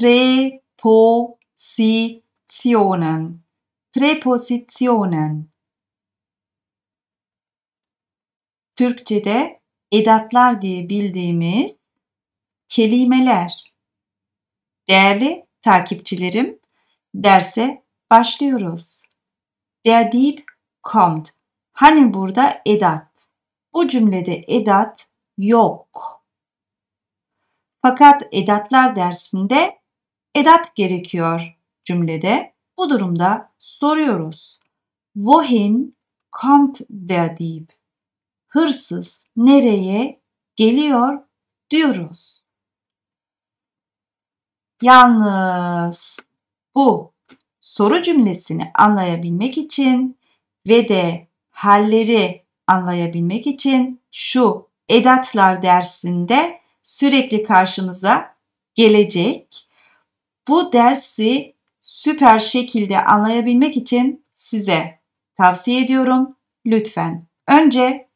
Präpositionen. Prepositionen. Türkçe'de edatlar diye bildiğimiz kelimeler. Değerli takipçilerim, derse başlıyoruz. Der Dieb kommt. Hani burada edat? Bu cümlede edat yok. Fakat edatlar dersinde edat gerekiyor cümlede. Bu durumda soruyoruz. Wohin kommt der Dieb? Hırsız nereye geliyor diyoruz. Yalnız bu soru cümlesini anlayabilmek için ve de halleri anlayabilmek için şu edatlar dersinde sürekli karşımıza gelecek bu dersi süper şekilde anlayabilmek için size tavsiye ediyorum. Lütfen önce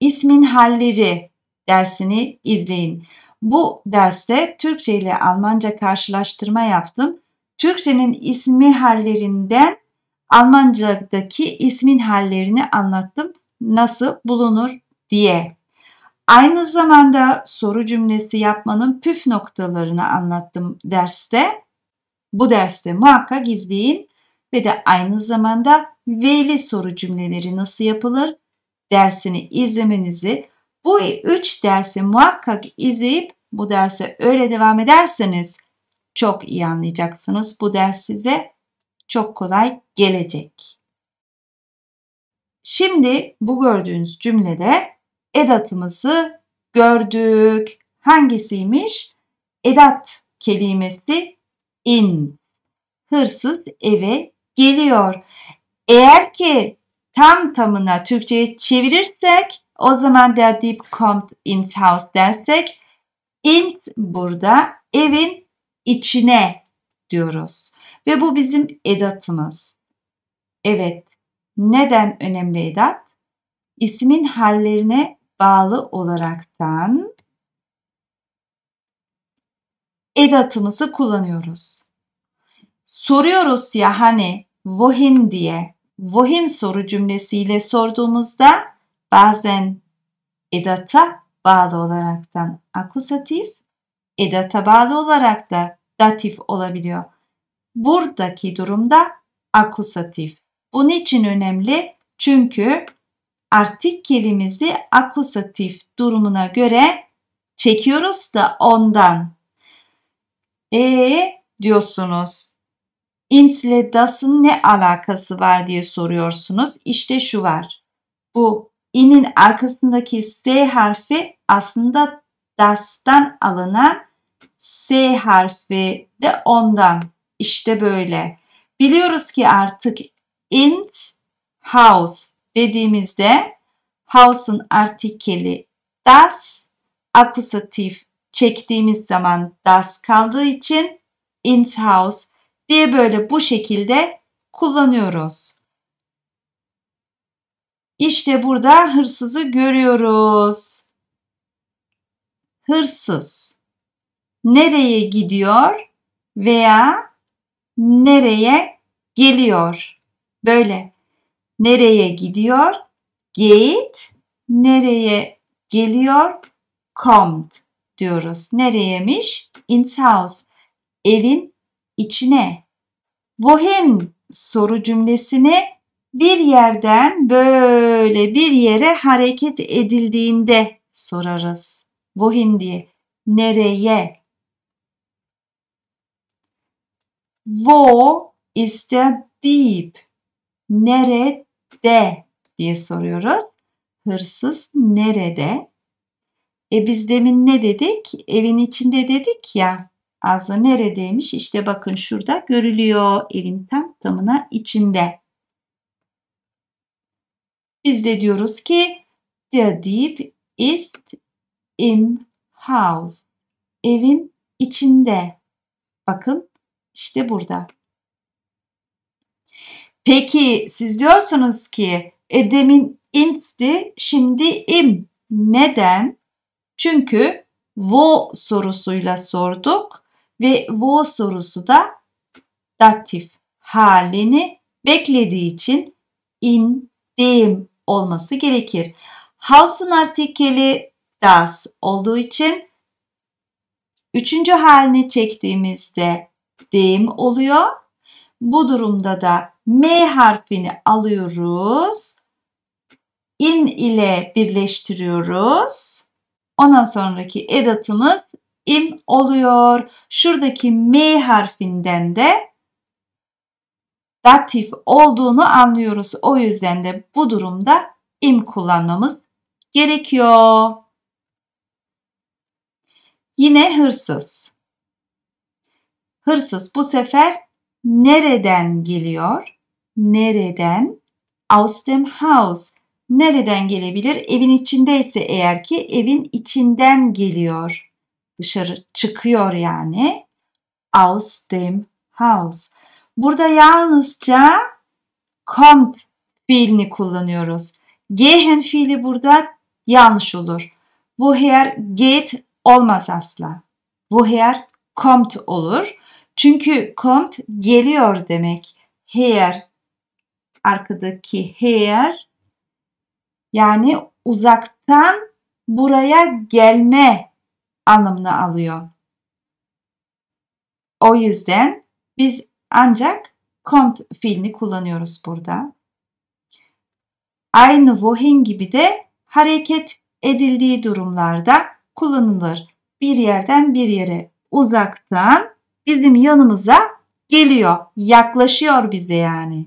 ismin halleri dersini izleyin. Bu derste Türkçe ile Almanca karşılaştırma yaptım. Türkçenin ismi hallerinden Almanca'daki ismin hallerini anlattım. Nasıl bulunur diye. Aynı zamanda soru cümlesi yapmanın püf noktalarını anlattım derste. Bu derste muhakkak izleyin ve de aynı zamanda V'li soru cümleleri nasıl yapılır dersini izlemenizi bu üç dersi muhakkak izleyip bu derse öyle devam ederseniz çok iyi anlayacaksınız. Bu ders size çok kolay gelecek. Şimdi bu gördüğünüz cümlede edatımızı gördük. Hangisiymiş? Edat kelimesi in. Hırsız eve geliyor. Eğer ki tam tamına Türkçe'ye çevirirsek o zaman der deyip kommt ins house dersek in burada evin içine diyoruz. Ve bu bizim edatımız. Evet. Neden önemli edat? İsmin hallerine bağlı olaraktan edatımızı kullanıyoruz. Soruyoruz ya hani vohin diye. Vohin soru cümlesiyle sorduğumuzda bazen edata bağlı olaraktan akusatif, edata bağlı olarak da datif olabiliyor. Buradaki durumda akusatif. Bunun için önemli çünkü artikelimizi akusatif durumuna göre çekiyoruz da ondan. E diyorsunuz. Int ile das'ın ne alakası var diye soruyorsunuz. İşte şu var. Bu inin arkasındaki s harfi aslında das'tan alınan s harfi de ondan. İşte böyle. Biliyoruz ki artık int house dediğimizde house'un artikeli das, akusatif çektiğimiz zaman das kaldığı için ins house diye böyle bu şekilde kullanıyoruz. İşte burada hırsızı görüyoruz. Hırsız nereye gidiyor veya nereye geliyor? Böyle nereye gidiyor? Geht nereye geliyor? Kommt diyoruz. Nereyemiş? Ins Haus. Evin içine. Wohin soru cümlesini bir yerden böyle bir yere hareket edildiğinde sorarız. Wohin diye. Nereye? Wo ist der Dieb? Nere de diye soruyoruz. Hırsız nerede? E biz demin ne dedik? Evin içinde dedik ya. Azra neredeymiş? İşte bakın şurada görülüyor. Evin tam tamına içinde. Biz de diyoruz ki The deep is in house. Evin içinde. Bakın işte burada. Peki siz diyorsunuz ki edemin intti şimdi im. Neden? Çünkü wo sorusuyla sorduk ve wo sorusu da datif halini beklediği için indim olması gerekir. House'un artikeli das olduğu için üçüncü halini çektiğimizde dim oluyor. Bu durumda da M harfini alıyoruz. in ile birleştiriyoruz. Ondan sonraki edatımız im oluyor. Şuradaki M harfinden de datif olduğunu anlıyoruz. O yüzden de bu durumda im kullanmamız gerekiyor. Yine hırsız. Hırsız bu sefer nereden geliyor? Nereden? Aus dem Haus. Nereden gelebilir? Evin içindeyse eğer ki evin içinden geliyor. Dışarı çıkıyor yani. Aus dem Haus. Burada yalnızca kommt fiilini kullanıyoruz. Gehen fiili burada yanlış olur. Woher geht olmaz asla. Woher kommt olur. Çünkü kommt geliyor demek. Her arkadaki here yani uzaktan buraya gelme anlamını alıyor. O yüzden biz ancak kommt fiilini kullanıyoruz burada. Aynı wohin gibi de hareket edildiği durumlarda kullanılır. Bir yerden bir yere uzaktan bizim yanımıza geliyor, yaklaşıyor bize yani.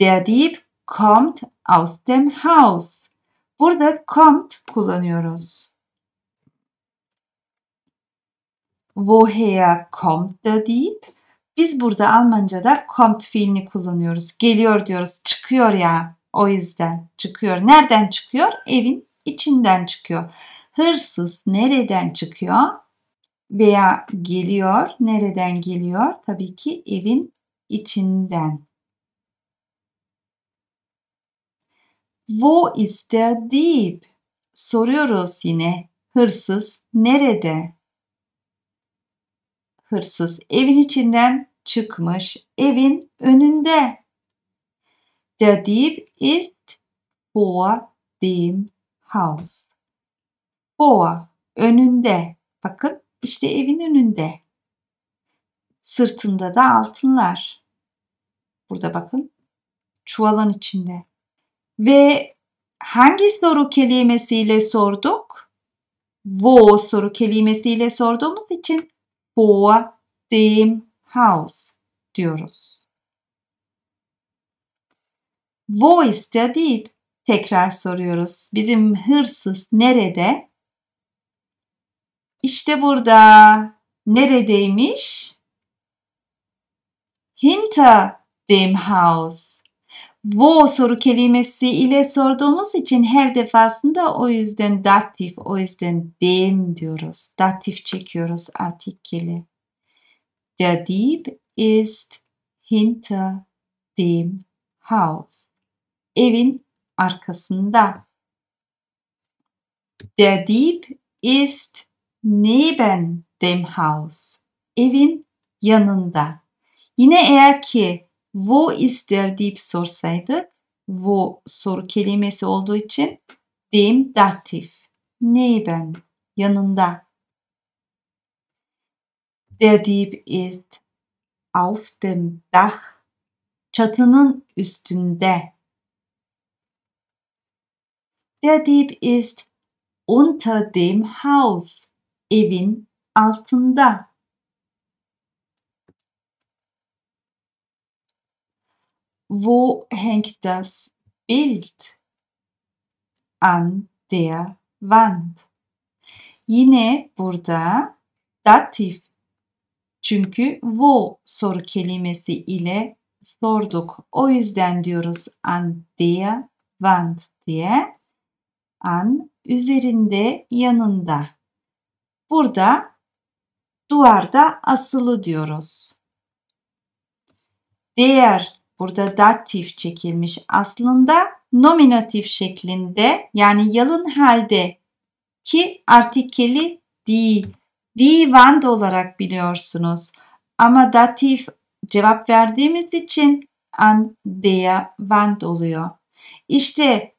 Der Dieb kommt aus dem Haus. Burada kommt kullanıyoruz. Woher kommt der Dieb? Biz burada Almanca'da kommt fiilini kullanıyoruz. Geliyor diyoruz. Çıkıyor ya. O yüzden çıkıyor. Nereden çıkıyor? Evin içinden çıkıyor. Hırsız nereden çıkıyor? Veya geliyor. Nereden geliyor? Tabii ki evin içinden. Wo ist der Dieb? Soruyoruz yine. Hırsız nerede? Hırsız evin içinden çıkmış, evin önünde. Der Dieb ist vor dem Haus. Vor önünde. Bakın işte evin önünde. Sırtında da altınlar. Burada bakın çuvalın içinde. Ve hangi soru kelimesiyle sorduk? Wo soru kelimesiyle sorduğumuz için wo dem Haus diyoruz. Wo ist der Dieb? Tekrar soruyoruz. Bizim hırsız nerede? İşte burada. Neredeymiş? Hinter dem Haus. Bu soru kelimesi ile sorduğumuz için her defasında o yüzden datif, o yüzden dem diyoruz. Datif çekiyoruz artikeli. Der Dieb ist hinter dem Haus. Evin arkasında. Der Dieb ist neben dem Haus. Evin yanında. Yine eğer ki wo ister deyip sorsaydık wo soru kelimesi olduğu için dem datif neben yanında der Dieb ist auf dem Dach çatının üstünde der Dieb ist unter dem Haus evin altında Wo hängt das Bild? An der Wand. Yine burada datif çünkü wo soru kelimesi ile sorduk. O yüzden diyoruz an der Wand diye. An üzerinde yanında. Burada duvarda asılı diyoruz. Der Burada datif çekilmiş. Aslında nominatif şeklinde yani yalın halde ki artikeli di. di Divand olarak biliyorsunuz. Ama datif cevap verdiğimiz için an diye vand oluyor. İşte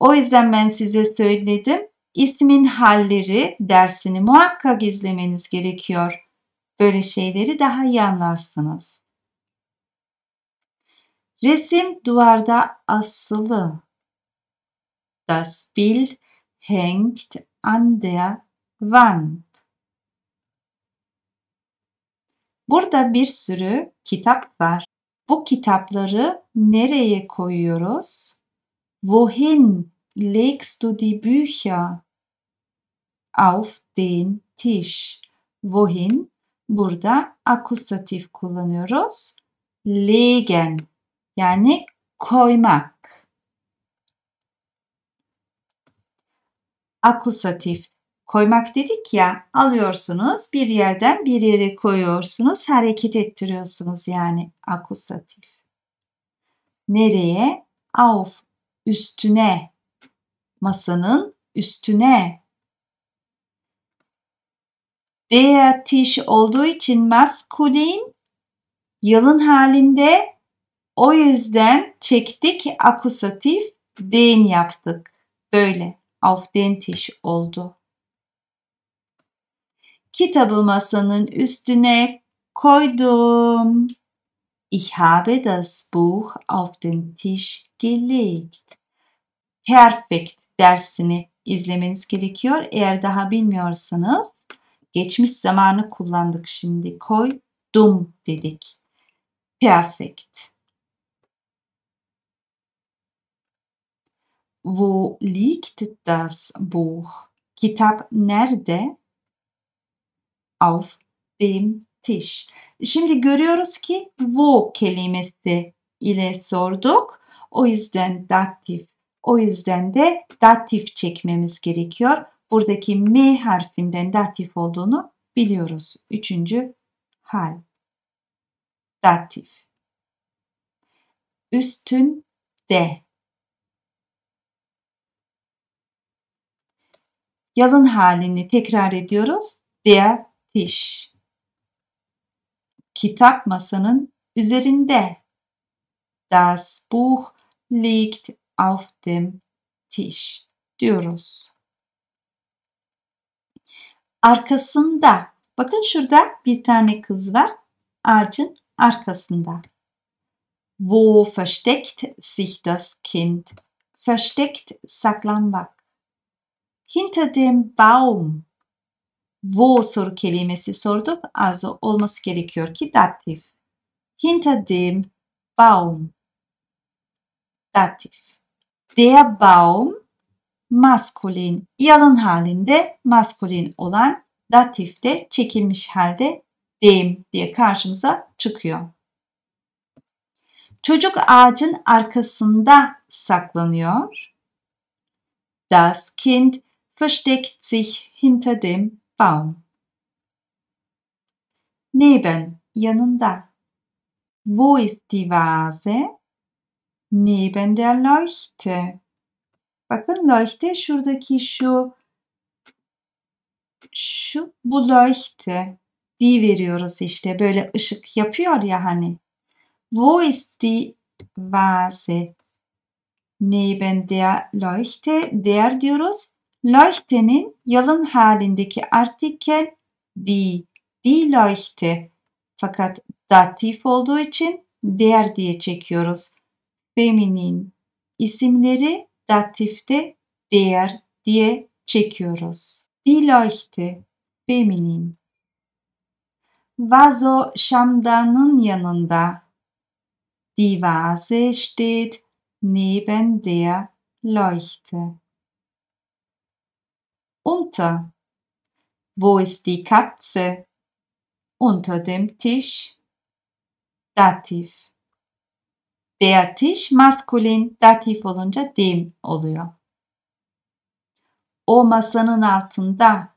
o yüzden ben size söyledim. İsmin halleri dersini muhakkak izlemeniz gerekiyor. Böyle şeyleri daha iyi anlarsınız. Resim duvarda asılı. Das Bild hängt an der Wand. Burada bir sürü kitap var. Bu kitapları nereye koyuyoruz? Wohin legst du die Bücher? Auf den Tisch. Wohin? Burada akusatif kullanıyoruz. Legen yani koymak. Akusatif koymak dedik ya alıyorsunuz bir yerden bir yere koyuyorsunuz hareket ettiriyorsunuz yani akusatif. Nereye? Auf üstüne masanın üstüne. Der Tisch olduğu için maskulin yılın halinde o yüzden çektik akusatif den yaptık. Böyle auf den Tisch oldu. Kitabı masanın üstüne koydum. Ich habe das Buch auf den Tisch gelegt. Perfekt dersini izlemeniz gerekiyor. Eğer daha bilmiyorsanız geçmiş zamanı kullandık şimdi. Koydum dedik. Perfekt. Wo liegt das Buch? Kitap nerede? Auf dem Tisch. Şimdi görüyoruz ki wo kelimesi ile sorduk. O yüzden datif. O yüzden de datif çekmemiz gerekiyor. Buradaki M harfinden datif olduğunu biliyoruz. Üçüncü hal. Datif. Üstün de. Yalın halini tekrar ediyoruz. Der Tisch. Kitap masanın üzerinde. Das Buch liegt auf dem Tisch diyoruz. Arkasında. Bakın şurada bir tane kız var. Ağacın arkasında. Wo versteckt sich das Kind? Versteckt saklanmak. Hinter dem Baum. Wo soru kelimesi sorduk. Also olması gerekiyor ki datif. Hinter dem Baum. Datif. Der Baum maskulin, yalın halinde maskulin olan datifte çekilmiş halde dem diye karşımıza çıkıyor. Çocuk ağacın arkasında saklanıyor. Das Kind versteckt sich hinter dem Baum. Neben yanında. Wo ist die Vase? Neben der Leuchte. Bakın leuchte şuradaki şu şu bu leuchte diye veriyoruz işte böyle ışık yapıyor ya hani. Wo ist die Vase? Neben der Leuchte der diyoruz Leuchte'nin yalın halindeki artikel die, die Leuchte. Fakat datif olduğu için der diye çekiyoruz. Feminin isimleri datifte der diye çekiyoruz. Die Leuchte, feminin. Vazo Şamdan'ın yanında. Die Vase steht neben der Leuchte. runter. Wo ist die Katze? Unter dem Tisch. Dativ. Der Tisch maskulin datif olunca dim oluyor. O masanın altında.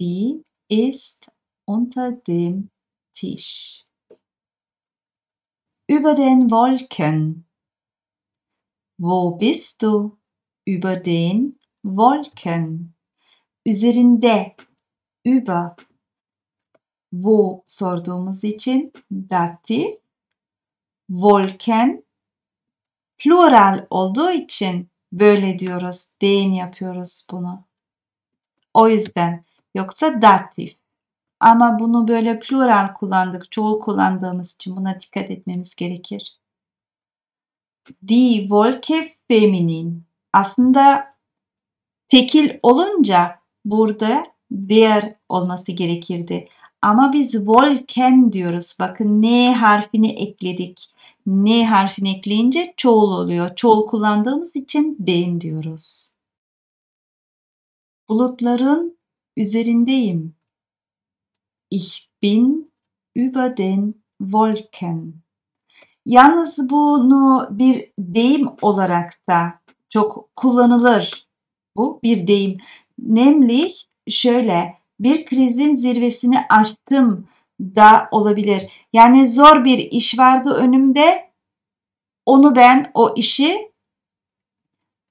Sie ist unter dem Tisch. Über den Wolken. Wo bist du? Über den Wolken. üzerinde über wo sorduğumuz için datif Wolken plural olduğu için böyle diyoruz. Den yapıyoruz bunu. O yüzden yoksa datif. Ama bunu böyle plural kullandık, çoğul kullandığımız için buna dikkat etmemiz gerekir. Die Wolke feminin. Aslında tekil olunca burada der olması gerekirdi. Ama biz volken diyoruz. Bakın ne harfini ekledik. ne harfini ekleyince çoğul oluyor. Çoğul kullandığımız için den diyoruz. Bulutların üzerindeyim. Ich bin über den Wolken. Yalnız bunu bir deyim olarak da çok kullanılır. Bu bir deyim. Nämlich şöyle bir krizin zirvesini açtım da olabilir. Yani zor bir iş vardı önümde. Onu ben o işi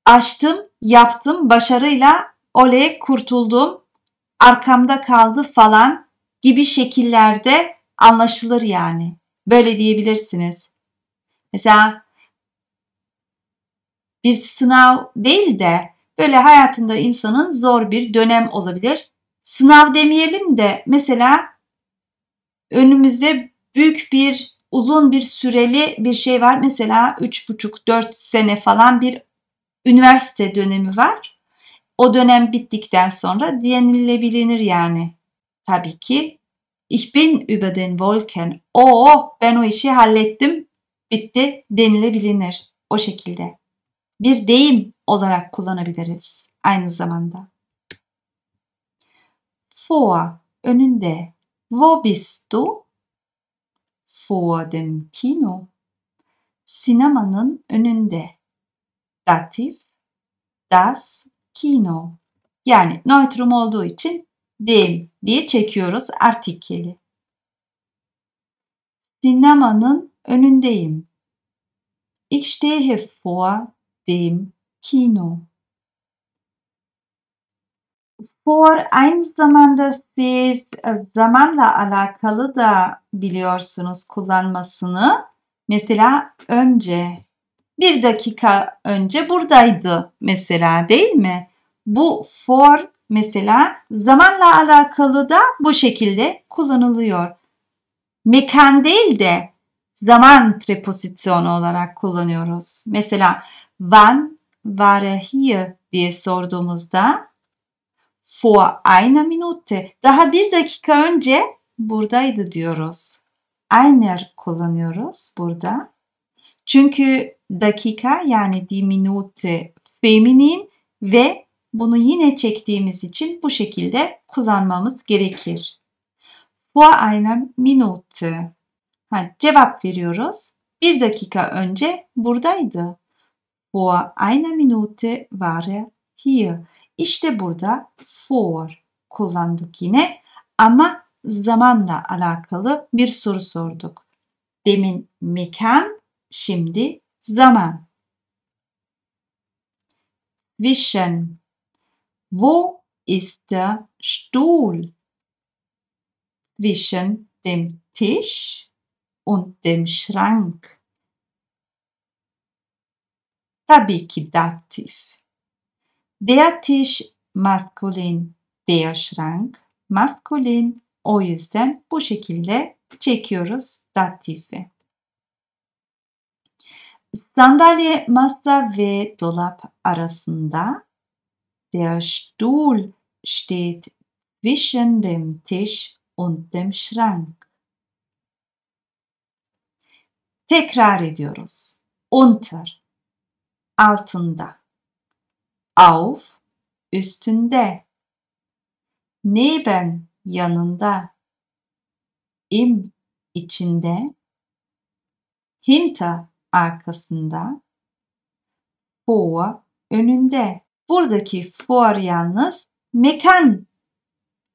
açtım yaptım başarıyla oley kurtuldum. Arkamda kaldı falan gibi şekillerde anlaşılır yani. Böyle diyebilirsiniz. Mesela bir sınav değil de Böyle hayatında insanın zor bir dönem olabilir. Sınav demeyelim de mesela önümüzde büyük bir uzun bir süreli bir şey var. Mesela 3,5-4 sene falan bir üniversite dönemi var. O dönem bittikten sonra denilebilir yani. Tabii ki ich bin über den Wolken. O oh, oh, ben o işi hallettim. Bitti Denilebilinir O şekilde bir deyim olarak kullanabiliriz aynı zamanda. Vor önünde. Wo bist du? Vor dem Kino. Sinemanın önünde. Dativ das Kino. Yani neutrum olduğu için dem diye çekiyoruz artikeli. Sinemanın önündeyim. Ich stehe vor dem Kino. For aynı zamanda siz e, zamanla alakalı da biliyorsunuz kullanmasını. Mesela önce, bir dakika önce buradaydı mesela değil mi? Bu for mesela zamanla alakalı da bu şekilde kullanılıyor. Mekan değil de zaman prepozisyonu olarak kullanıyoruz. Mesela wann war er hier diye sorduğumuzda vor einer Minute daha bir dakika önce buradaydı diyoruz. Einer kullanıyoruz burada. Çünkü dakika yani die Minute feminin ve bunu yine çektiğimiz için bu şekilde kullanmamız gerekir. Vor einer Minute. Ha, cevap veriyoruz. Bir dakika önce buradaydı. Vor einer Minute war er hier. İşte burada for kullandık yine ama zamanla alakalı bir soru sorduk. Demin mekan, şimdi zaman. Wischen. Wo ist der Stuhl? Zwischen dem Tisch und dem Schrank. Tabii ki dativ. Der Tisch maskulin, der Schrank maskulin. O yüzden bu şekilde çekiyoruz datifi. Sandalye, masa ve dolap arasında der Stuhl steht zwischen dem Tisch und dem Schrank. Tekrar ediyoruz. Unter altında. Auf üstünde. Neben yanında. Im içinde. Hinter arkasında. Vor önünde. Buradaki for yalnız mekan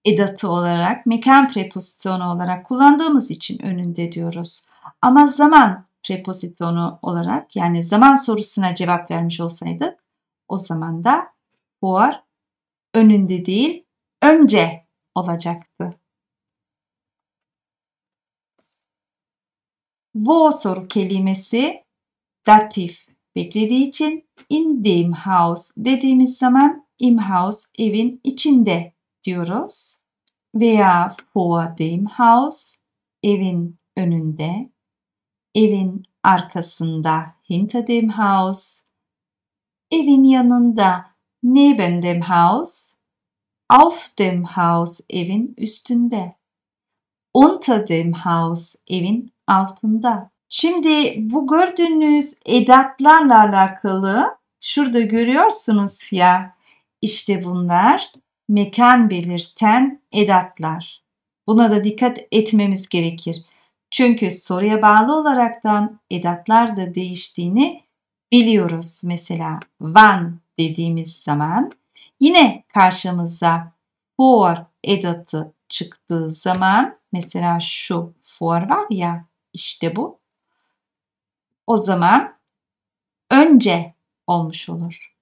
edatı olarak, mekan preposisyonu olarak kullandığımız için önünde diyoruz. Ama zaman prepozitonu olarak yani zaman sorusuna cevap vermiş olsaydık o zaman da fuar önünde değil önce olacaktı. Wo soru kelimesi datif beklediği için in dem house dediğimiz zaman im house evin içinde diyoruz. Veya vor dem house evin önünde evin arkasında hinter dem Haus, evin yanında neben dem Haus, auf dem Haus evin üstünde, unter dem Haus evin altında. Şimdi bu gördüğünüz edatlarla alakalı şurada görüyorsunuz ya işte bunlar mekan belirten edatlar. Buna da dikkat etmemiz gerekir. Çünkü soruya bağlı olaraktan edatlar da değiştiğini biliyoruz. Mesela van dediğimiz zaman yine karşımıza for edatı çıktığı zaman mesela şu for var ya işte bu. O zaman önce olmuş olur.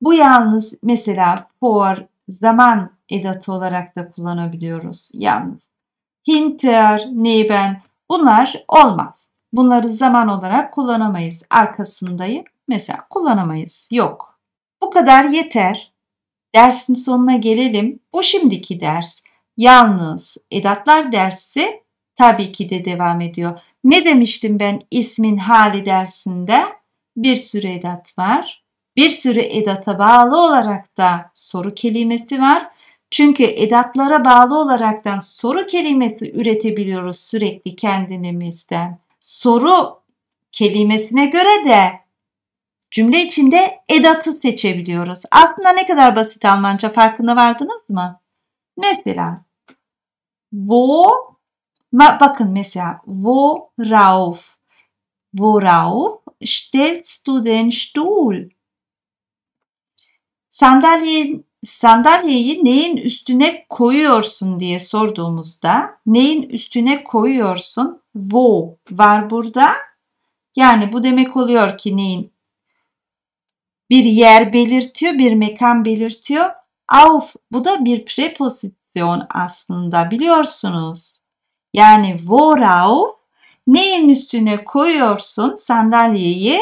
Bu yalnız mesela for zaman edatı olarak da kullanabiliyoruz yalnız. Hinter, neben Bunlar olmaz. Bunları zaman olarak kullanamayız. Arkasındayım. Mesela kullanamayız. Yok. Bu kadar yeter. Dersin sonuna gelelim. Bu şimdiki ders. Yalnız edatlar dersi tabii ki de devam ediyor. Ne demiştim ben ismin hali dersinde? Bir sürü edat var. Bir sürü edata bağlı olarak da soru kelimesi var. Çünkü edatlara bağlı olaraktan soru kelimesi üretebiliyoruz sürekli kendimizden. Soru kelimesine göre de cümle içinde edatı seçebiliyoruz. Aslında ne kadar basit Almanca farkında vardınız mı? Mesela wo bakın mesela worauf worauf stellst du den Stuhl? Sandalyenin sandalyeyi neyin üstüne koyuyorsun diye sorduğumuzda neyin üstüne koyuyorsun wo var burada. Yani bu demek oluyor ki neyin bir yer belirtiyor, bir mekan belirtiyor. Auf bu da bir preposition aslında biliyorsunuz. Yani worauf neyin üstüne koyuyorsun sandalyeyi?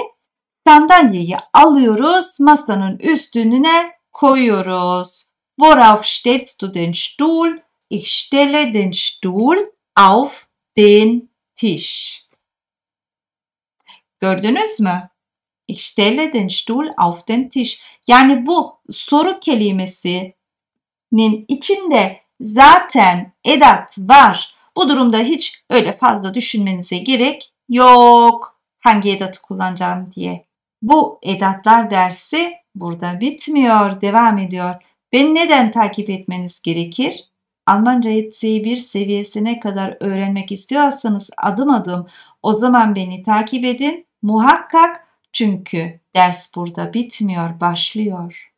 Sandalyeyi alıyoruz masanın üstüne koyuyoruz. Worauf stellst du den Stuhl? Ich stelle den Stuhl auf den Tisch. Gördünüz mü? Ich stelle den Stuhl auf den Tisch. Yani bu soru kelimesinin içinde zaten edat var. Bu durumda hiç öyle fazla düşünmenize gerek yok. Hangi edatı kullanacağım diye. Bu edatlar dersi burada bitmiyor, devam ediyor. Beni neden takip etmeniz gerekir? Almanca C1 seviyesine kadar öğrenmek istiyorsanız adım adım o zaman beni takip edin. Muhakkak çünkü ders burada bitmiyor, başlıyor.